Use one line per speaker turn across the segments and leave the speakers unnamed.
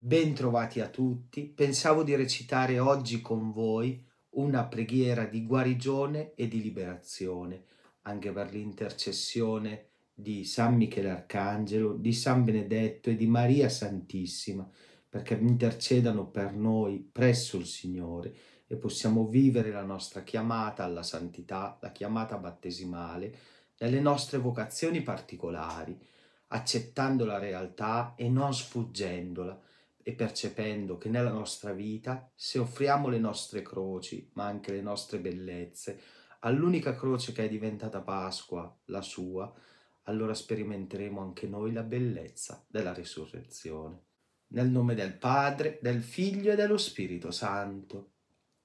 Bentrovati a tutti, pensavo di recitare oggi con voi una preghiera di guarigione e di liberazione, anche per l'intercessione di San Michele Arcangelo, di San Benedetto e di Maria Santissima, perché intercedano per noi presso il Signore e possiamo vivere la nostra chiamata alla santità, la chiamata battesimale, nelle nostre vocazioni particolari, accettando la realtà e non sfuggendola, e percependo che nella nostra vita, se offriamo le nostre croci, ma anche le nostre bellezze, all'unica croce che è diventata Pasqua, la sua, allora sperimenteremo anche noi la bellezza della risurrezione. Nel nome del Padre, del Figlio e dello Spirito Santo.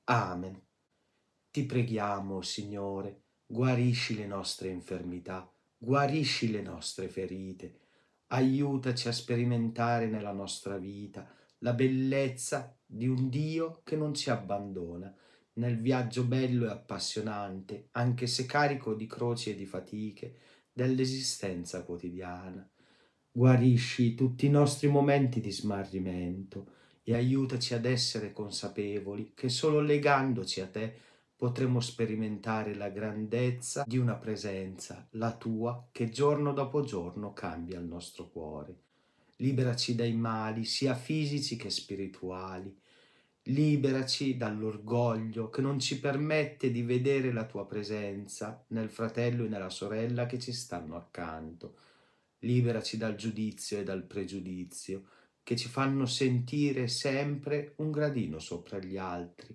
Amen. Ti preghiamo, Signore, guarisci le nostre infermità, guarisci le nostre ferite aiutaci a sperimentare nella nostra vita la bellezza di un Dio che non ci abbandona nel viaggio bello e appassionante, anche se carico di croci e di fatiche, dell'esistenza quotidiana. Guarisci tutti i nostri momenti di smarrimento e aiutaci ad essere consapevoli che solo legandoci a te potremo sperimentare la grandezza di una presenza, la tua, che giorno dopo giorno cambia il nostro cuore. Liberaci dai mali, sia fisici che spirituali. Liberaci dall'orgoglio che non ci permette di vedere la tua presenza nel fratello e nella sorella che ci stanno accanto. Liberaci dal giudizio e dal pregiudizio che ci fanno sentire sempre un gradino sopra gli altri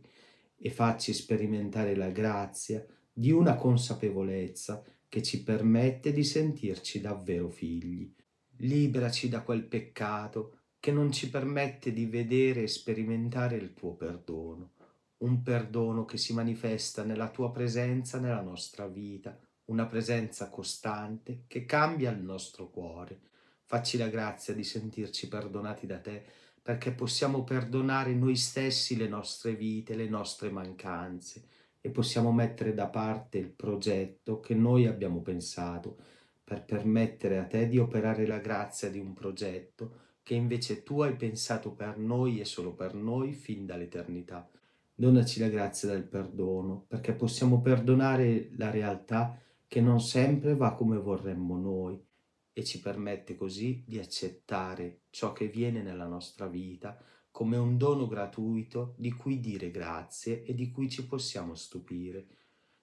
e facci sperimentare la grazia di una consapevolezza che ci permette di sentirci davvero figli. Liberaci da quel peccato che non ci permette di vedere e sperimentare il tuo perdono, un perdono che si manifesta nella tua presenza nella nostra vita, una presenza costante che cambia il nostro cuore. Facci la grazia di sentirci perdonati da te perché possiamo perdonare noi stessi le nostre vite, le nostre mancanze e possiamo mettere da parte il progetto che noi abbiamo pensato per permettere a te di operare la grazia di un progetto che invece tu hai pensato per noi e solo per noi fin dall'eternità. Donaci la grazia del perdono, perché possiamo perdonare la realtà che non sempre va come vorremmo noi, e ci permette così di accettare ciò che viene nella nostra vita come un dono gratuito di cui dire grazie e di cui ci possiamo stupire.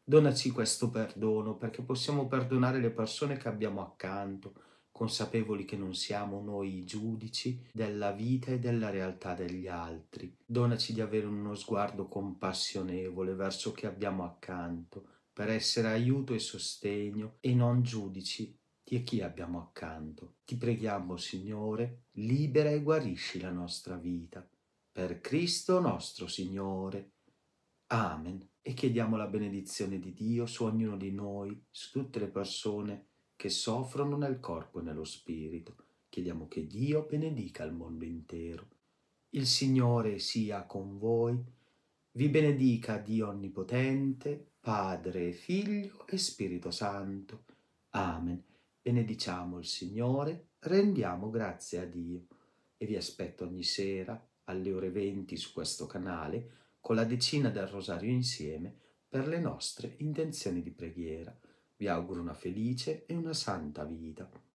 Donaci questo perdono perché possiamo perdonare le persone che abbiamo accanto, consapevoli che non siamo noi i giudici della vita e della realtà degli altri. Donaci di avere uno sguardo compassionevole verso chi abbiamo accanto, per essere aiuto e sostegno e non giudici di chi abbiamo accanto. Ti preghiamo, Signore, libera e guarisci la nostra vita. Per Cristo nostro Signore. Amen. E chiediamo la benedizione di Dio su ognuno di noi, su tutte le persone che soffrono nel corpo e nello spirito. Chiediamo che Dio benedica il mondo intero. Il Signore sia con voi. Vi benedica Dio Onnipotente, Padre, Figlio e Spirito Santo. Amen Benediciamo il Signore, rendiamo grazie a Dio e vi aspetto ogni sera alle ore 20 su questo canale con la decina del rosario insieme per le nostre intenzioni di preghiera. Vi auguro una felice e una santa vita.